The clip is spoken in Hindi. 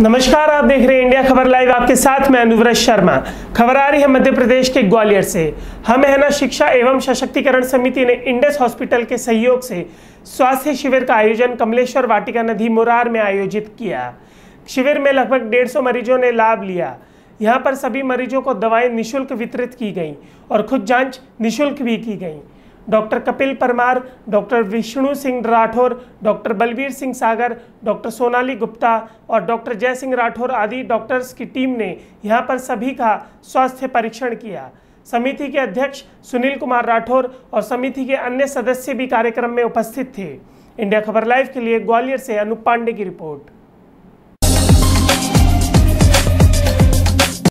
नमस्कार आप देख रहे हैं इंडिया खबर लाइव आपके साथ मैं अनुव्रत शर्मा खबर आ रही है मध्य प्रदेश के ग्वालियर से हम है ना शिक्षा एवं सशक्तिकरण समिति ने इंडस हॉस्पिटल के सहयोग से स्वास्थ्य शिविर का आयोजन कमलेश्वर वाटिका नदी मुरार में आयोजित किया शिविर में लगभग डेढ़ सौ मरीजों ने लाभ लिया यहाँ पर सभी मरीजों को दवाएं निःशुल्क वितरित की गई और खुद जाँच निःशुल्क भी की गई doctor Kapil Parmar doctor Vishnu Singh Rathore doctor Balbir Singh Sagar doctor Sonali Gupta और डॉक्टर जय सिंह राठौर आदि डॉक्टर्स की टीम ने यहाँ पर सभी का स्वास्थ्य परीक्षण किया समिति के अध्यक्ष सुनील कुमार राठौर और समिति के अन्य सदस्य भी कार्यक्रम में उपस्थित थे इंडिया खबर लाइव के लिए ग्वालियर से अनूप पांडे की रिपोर्ट